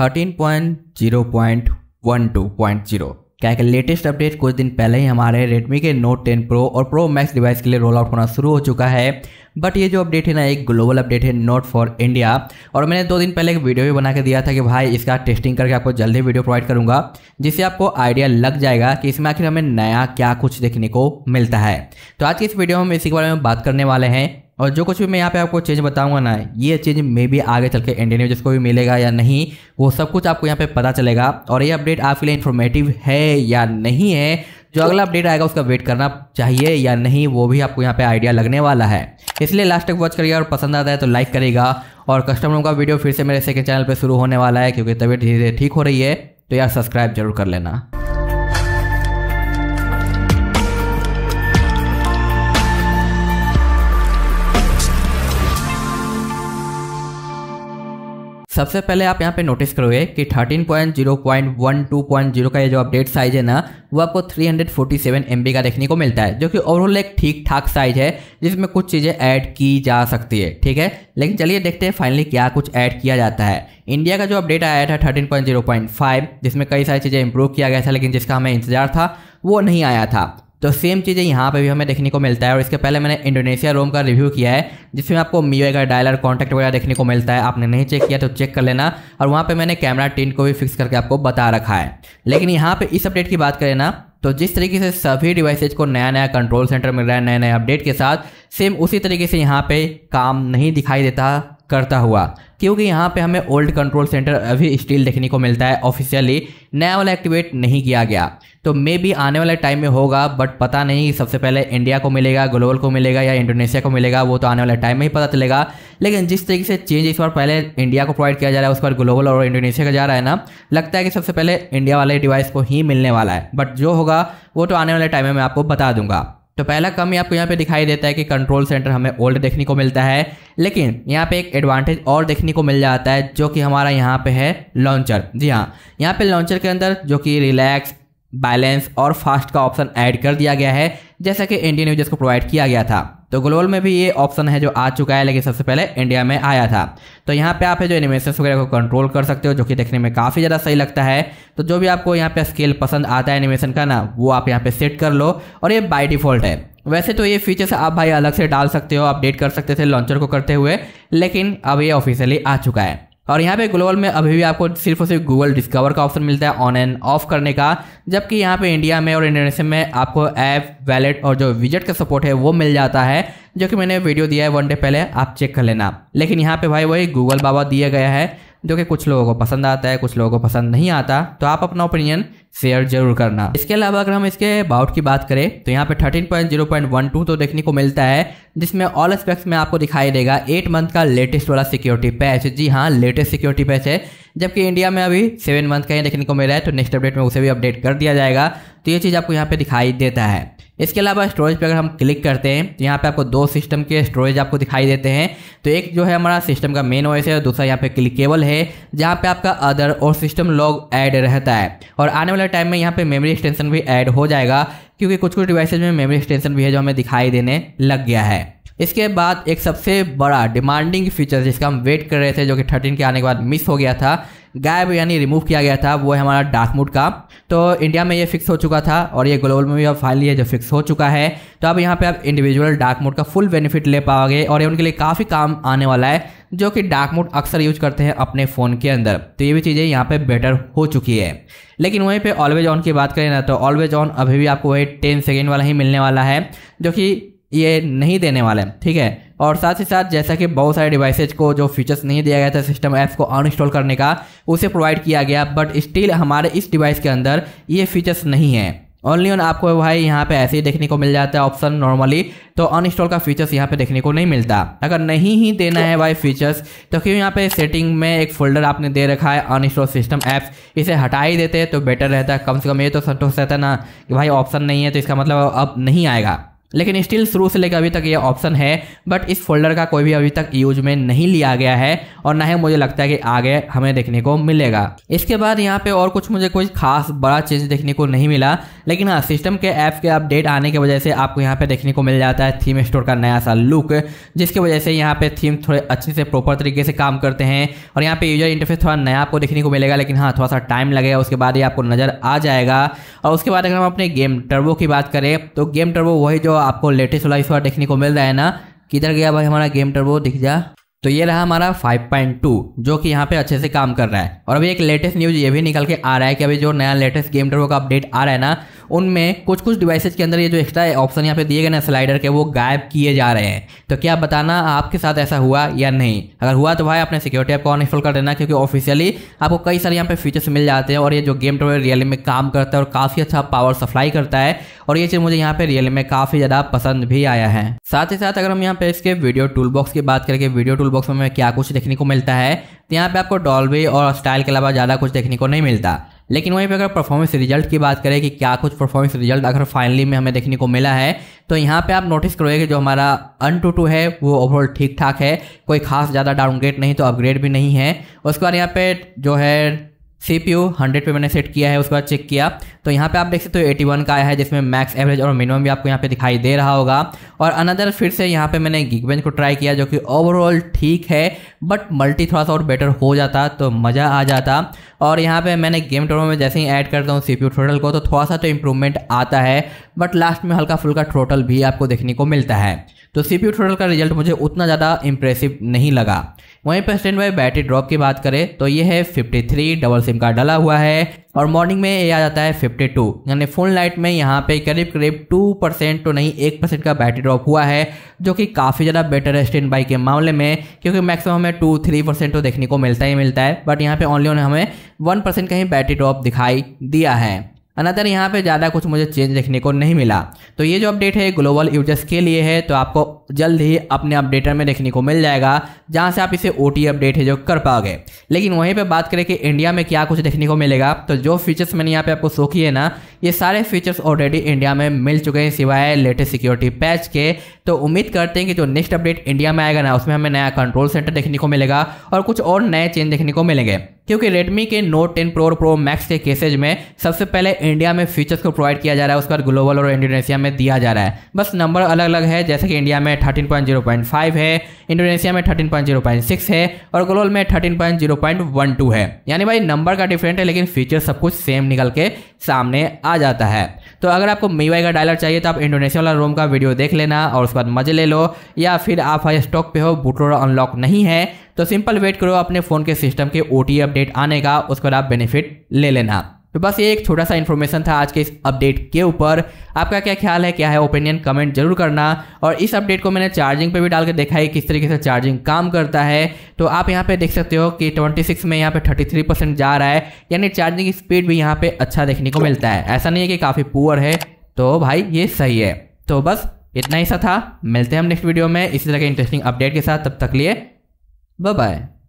Thirteen point point point zero one two zero क्या है latest update कुछ दिन पहले ही हमारे Redmi के Note 10 Pro और Pro Max डिवाइस के लिए रोल आउट होना शुरू हो चुका है बट ये जो अपडेट है ना एक ग्लोबल अपडेट है नोट फॉर इंडिया और मैंने दो दिन पहले एक वीडियो भी बना के दिया था कि भाई इसका टेस्टिंग करके आपको जल्दी वीडियो प्रोवाइड करूंगा जिससे आपको आइडिया लग जाएगा कि इसमें आखिर हमें नया क्या कुछ देखने को मिलता है तो आज की इस वीडियो में हम इसी के बारे में बात करने वाले हैं और जो कुछ भी मैं यहाँ पे आपको चेंज बताऊंगा ना ये चेंज मे भी आगे चल के इंडियन को भी मिलेगा या नहीं वो सब कुछ आपको यहाँ पे पता चलेगा और ये अपडेट आपके लिए इन्फॉर्मेटिव है या नहीं है जो अगला अपडेट आएगा उसका वेट करना चाहिए या नहीं वो भी आपको यहाँ पे आइडिया लगने वाला है इसलिए लास्ट तक वॉच करिएगा और पसंद आता है तो लाइक करेगा और कस्टमरों का वीडियो फिर से मेरे सेकेंड चैनल पर शुरू होने वाला है क्योंकि तबीयत धीरे धीरे ठीक हो रही है तो यार सब्सक्राइब जरूर कर लेना सबसे पहले आप यहाँ पे नोटिस करोगे कि 13.0.1.2.0 का ये जो अपडेट साइज है ना वो आपको 347 MB का देखने को मिलता है जो कि ओवरऑल एक ठीक ठाक साइज है जिसमें कुछ चीज़ें ऐड की जा सकती है ठीक है लेकिन चलिए देखते हैं फाइनली क्या कुछ ऐड किया जाता है इंडिया का जो अपडेट आया था 13.0.5 जिसमें कई सारी चीज़ें इंप्रूव किया गया था लेकिन जिसका हमें इंतजार था वो नहीं आया था तो सेम चीज़ें यहाँ पे भी हमें देखने को मिलता है और इसके पहले मैंने इंडोनेशिया रोम का रिव्यू किया है जिसमें आपको मीओ का डायलर कॉन्टैक्ट वगैरह देखने को मिलता है आपने नहीं चेक किया तो चेक कर लेना और वहाँ पे मैंने कैमरा टिन को भी फिक्स करके आपको बता रखा है लेकिन यहाँ पर इस अपडेट की बात करें ना तो जिस तरीके से सभी डिवाइसेज को नया नया कंट्रोल सेंटर मिल रहा है नए नए अपडेट के साथ सेम उसी तरीके से यहाँ पे काम नहीं दिखाई देता करता हुआ क्योंकि यहाँ पे हमें ओल्ड कंट्रोल सेंटर अभी स्टिल देखने को मिलता है ऑफिशियली नया वाला एक्टिवेट नहीं किया गया तो मे भी आने वाले टाइम में होगा बट पता नहीं सबसे पहले इंडिया को मिलेगा ग्लोबल को मिलेगा या इंडोनेशिया को मिलेगा वो तो आने वाले टाइम में ही पता चलेगा लेकिन जिस तरीके से चेंज इस बार पहले इंडिया को प्रोवाइड किया जा रहा है उस पर ग्लोबल और इंडोनेशिया का जा रहा है ना लगता है कि सबसे पहले इंडिया वाले डिवाइस को ही मिलने वाला है बट जो होगा वो तो आने वाले टाइम में मैं आपको बता दूंगा तो पहला कम आपको यहाँ पे दिखाई देता है कि कंट्रोल सेंटर हमें ओल्ड देखने को मिलता है लेकिन यहाँ पे एक एडवांटेज और देखने को मिल जाता है जो कि हमारा यहाँ पे है लॉन्चर जी हाँ यहाँ पे लॉन्चर के अंदर जो कि रिलैक्स बैलेंस और फास्ट का ऑप्शन ऐड कर दिया गया है जैसा कि इंडियन यूजर्स को प्रोवाइड किया गया था तो ग्लोबल में भी ये ऑप्शन है जो आ चुका है लेकिन सबसे पहले इंडिया में आया था तो यहाँ पे आप है जो एनिमेशन वगैरह को कंट्रोल कर सकते हो जो कि देखने में काफ़ी ज़्यादा सही लगता है तो जो भी आपको यहाँ पे स्केल पसंद आता है एनिमेशन का ना वो आप यहाँ पे सेट कर लो और ये बाय डिफ़ॉल्ट है वैसे तो ये फीचर्स आप भाई अलग से डाल सकते हो अपडेट कर सकते थे लॉन्चर को करते हुए लेकिन अब ये ऑफिशियली आ चुका है और यहाँ पे ग्लोबल में अभी भी आपको सिर्फ और सिर्फ गूगल डिस्कवर का ऑप्शन मिलता है ऑन एंड ऑफ करने का जबकि यहाँ पे इंडिया में और इंडोनेशिया में आपको ऐप वैलेट और जो विजिट का सपोर्ट है वो मिल जाता है जो कि मैंने वीडियो दिया है वन डे पहले आप चेक कर लेना लेकिन यहाँ पे भाई वही गूगल बाबा दिया गया है जो कि कुछ लोगों को पसंद आता है कुछ लोगों को पसंद नहीं आता तो आप अपना ओपिनियन शेयर जरूर करना इसके अलावा अगर हम इसके अबाउट की बात करें तो यहाँ पे 13.0.12 तो देखने को मिलता है जिसमें ऑल एस्पेक्ट्स में आपको दिखाई देगा एट मंथ का लेटेस्ट वाला सिक्योरिटी पैच जी हाँ लेटेस्ट सिक्योरिटी पैच है जबकि इंडिया में अभी सेवन मंथ का ही देखने को मिल रहा है तो नेक्स्ट अपडेट में उसे भी अपडेट कर दिया जाएगा तो ये चीज़ आपको यहाँ पे दिखाई देता है इसके अलावा स्टोरेज पर अगर हम क्लिक करते हैं तो यहाँ पे आपको दो सिस्टम के स्टोरेज आपको दिखाई देते हैं तो एक जो है हमारा सिस्टम का मेन ओएस है और दूसरा यहाँ पे क्लिकेबल है जहाँ पे आपका अदर और सिस्टम लॉग ऐड रहता है और आने वाले टाइम में यहाँ पे मेमोरी एक्सटेंशन भी ऐड हो जाएगा क्योंकि कुछ कुछ डिवाइसेज में मेमोरी एक्सटेंशन भी है जो हमें दिखाई देने लग गया है इसके बाद एक सबसे बड़ा डिमांडिंग फीचर जिसका हम वेट कर रहे थे जो कि थर्टीन के आने के बाद मिस हो गया था गायब यानी रिमूव किया गया था वो है हमारा डार्क मोड का तो इंडिया में ये फिक्स हो चुका था और ये ग्लोबल में भी अब फाइनली ये जो फिक्स हो चुका है तो अब यहाँ पे आप इंडिविजुअल डार्क मोड का फुल बेनिफिट ले पाओगे और ये उनके लिए काफ़ी काम आने वाला है जो कि डार्क मोड अक्सर यूज करते हैं अपने फ़ोन के अंदर तो ये भी चीज़ें यहाँ पे बेटर हो चुकी है लेकिन वहीं पे ऑलवेज ऑन की बात करें ना तो ऑलवेज ऑन अभी भी आपको वही टेन सेकेंड वाला ही मिलने वाला है जो कि ये नहीं देने वाले ठीक है और साथ ही साथ जैसा कि बहुत सारे डिवाइसेज को जो फीचर्स नहीं दिया गया था सिस्टम ऐप्स को अनइंस्टॉल करने का उसे प्रोवाइड किया गया बट स्टिल हमारे इस डिवाइस के अंदर ये फीचर्स नहीं है ओनली ऑन आपको भाई यहाँ पे ऐसे ही देखने को मिल जाता है ऑप्शन नॉर्मली तो अनइंस्टॉल का फीचर्स यहाँ पे देखने को नहीं मिलता अगर नहीं ही देना है भाई फीचर्स तो क्यों यहाँ पे सेटिंग में एक फोल्डर आपने दे रखा है अनइंस्टॉल सिस्टम ऐप्स इसे हटा ही देते तो बेटर रहता कम से कम ये तो संतोष रहता ना कि भाई ऑप्शन नहीं है तो इसका मतलब अब नहीं आएगा लेकिन स्टिल शुरू से लेकर अभी तक ये ऑप्शन है बट इस फोल्डर का कोई भी अभी तक यूज में नहीं लिया गया है और ना ही मुझे लगता है कि आगे हमें देखने को मिलेगा इसके बाद यहाँ पे और कुछ मुझे कोई खास बड़ा चेंज देखने को नहीं मिला लेकिन हाँ सिस्टम के ऐप के अपडेट आने की वजह से आपको यहाँ पे देखने को मिल जाता है थीम स्टोर का नया सा लुक जिसकी वजह से यहाँ पे थीम थोड़े अच्छे से प्रॉपर तरीके से काम करते हैं और यहाँ पे यूजर इंटरफेस थोड़ा नया आपको देखने को मिलेगा लेकिन हाँ थोड़ा सा टाइम लगेगा उसके बाद ही आपको नजर आ जाएगा और उसके बाद अगर हम अपने गेम टर्बो की बात करें तो गेम टर्बो वही जो आपको लेटेस्ट वाला इस देखने को मिल रहा है ना किधर गया भाई हमारा गेम टर्बो दिख जा तो ये रहा हमारा 5.2 जो कि यहाँ पे अच्छे से काम कर रहा है और अभी एक लेटेस्ट न्यूज ये भी निकल के आ रहा है कि अभी जो नया लेटेस्ट गेम टर्बो का अपडेट आ रहा है ना उनमें कुछ कुछ डिवाइसेज के अंदर ये जो एक्स्ट्रा ऑप्शन यहाँ पे दिए गए ना स्लाइडर के वो गायब किए जा रहे हैं तो क्या बताना आपके साथ ऐसा हुआ या नहीं अगर हुआ तो भाई अपने सिक्योरिटी ऐप को अनइंस्टॉल कर देना क्योंकि ऑफिशियली आपको कई सारे यहाँ पे फीचर्स मिल जाते हैं और ये जो गेम टोर रियल में काम करता है और काफ़ी अच्छा पावर सप्लाई करता है और ये चीज़ मुझे यहाँ पे रियल में काफ़ी ज़्यादा पसंद भी आया है साथ ही साथ अगर हम यहाँ पे इसके वीडियो टूल बॉक्स की बात करके वीडियो टूल बॉक्स में क्या कुछ देखने को मिलता है तो यहाँ पे आपको डॉल्बी और स्टाइल के अलावा ज़्यादा कुछ देखने को नहीं मिलता लेकिन वहीं पर अगर परफॉर्मेंस रिजल्ट की बात करें कि क्या कुछ परफॉर्मेंस रिजल्ट अगर फाइनली में हमें देखने को मिला है तो यहाँ पे आप नोटिस करोगे कि जो हमारा अन टू टू है वो ओवरऑल ठीक ठाक है कोई खास ज़्यादा डाउनग्रेड नहीं तो अपग्रेड भी नहीं है उसके बाद यहाँ पे जो है सी पी यू हंड्रेड पर मैंने सेट किया है उसके बाद चेक किया तो यहाँ पे आप देख सकते हो एटी वन का आया है जिसमें मैक्स एवरेज और मिनिमम भी आपको यहाँ पे दिखाई दे रहा होगा और अनदर फिर से यहाँ पे मैंने गिग बेंच को ट्राई किया जो कि ओवरऑल ठीक है बट मल्टी थोड़ा सा और बेटर हो जाता तो मज़ा आ जाता और यहाँ पर मैंने गेम टोटल में जैसे ही ऐड करता हूँ सी पी टोटल को तो थोड़ा सा तो इम्प्रूवमेंट आता है बट लास्ट में हल्का फुल्का टोटल भी आपको देखने को मिलता है तो सी पी का रिजल्ट मुझे उतना ज़्यादा इंप्रेसिव नहीं लगा वहीं पर स्टैंड बाई बैटरी ड्रॉप की बात करें तो ये है फिफ्टी थ्री डबल सिम का डला हुआ है और मॉर्निंग में ये आ जाता है फिफ्टी टू यानी फुल नाइट में यहाँ पे करीब करीब टू परसेंट तो नहीं एक परसेंट का बैटरी ड्रॉप हुआ है जो कि काफ़ी ज़्यादा बेटर है स्टैंड बाई के मामले में क्योंकि मैक्सिमम हमें टू थ्री परसेंट तो देखने को मिलता ही मिलता है बट यहाँ पे ऑन हमें वन परसेंट का ही बैटरी ड्रॉप दिखाई दिया है अनदर यहाँ पे ज़्यादा कुछ मुझे चेंज देखने को नहीं मिला तो ये जो अपडेट है ग्लोबल यूजर्स के लिए है तो आपको जल्द ही अपने अपडेटर में देखने को मिल जाएगा जहाँ से आप इसे ओ अपडेट है जो कर पाओगे लेकिन वहीं पे बात करें कि इंडिया में क्या कुछ देखने को मिलेगा तो जो फीचर्स मैंने यहाँ पे आपको सो किए ना ये सारे फीचर्स ऑलरेडी इंडिया में मिल चुके हैं सिवाय लेटेस्ट सिक्योरिटी पैच के तो उम्मीद करते हैं कि जो नेक्स्ट अपडेट इंडिया में आएगा ना उसमें हमें नया कंट्रोल सेंटर देखने को मिलेगा और कुछ और नए चेंज देखने को मिलेंगे क्योंकि रेडमी के नोट 10 प्रो और प्रो मैक्स के केसेज में सबसे पहले इंडिया में फीचर्स को प्रोवाइड किया जा रहा है उसके बाद ग्लोबल और इंडोनेशिया में दिया जा रहा है बस नंबर अलग अलग है जैसे कि इंडिया में 13.0.5 है इंडोनेशिया में 13.0.6 है और ग्लोबल में 13.0.12 है यानी भाई नंबर का डिफरेंट है लेकिन फीचर सब कुछ सेम निकल के सामने आ जाता है तो अगर आपको मीवाई का डायलर चाहिए तो आप इंडोनेशिया वाला रोम का वीडियो देख लेना और उसके बाद मजे ले लो या फिर आप हाई स्टॉक पे हो बूटलोडर अनलॉक नहीं है तो सिंपल वेट करो अपने फ़ोन के सिस्टम के ओ अपडेट आने का उस पर आप बेनिफिट ले लेना तो बस ये एक छोटा सा इन्फॉर्मेशन था आज के इस अपडेट के ऊपर आपका क्या ख्याल है क्या है ओपिनियन कमेंट जरूर करना और इस अपडेट को मैंने चार्जिंग पे भी डाल के देखा है किस तरीके से चार्जिंग काम करता है तो आप यहाँ पे देख सकते हो कि 26 में यहाँ पे 33 परसेंट जा रहा है यानी चार्जिंग स्पीड भी यहाँ पर अच्छा देखने को मिलता है ऐसा नहीं है कि काफ़ी पुअर है तो भाई ये सही है तो बस इतना ही सा था मिलते हैं हम नेक्स्ट वीडियो में इसी तरह के इंटरेस्टिंग अपडेट के साथ तब तक लिए Bye bye.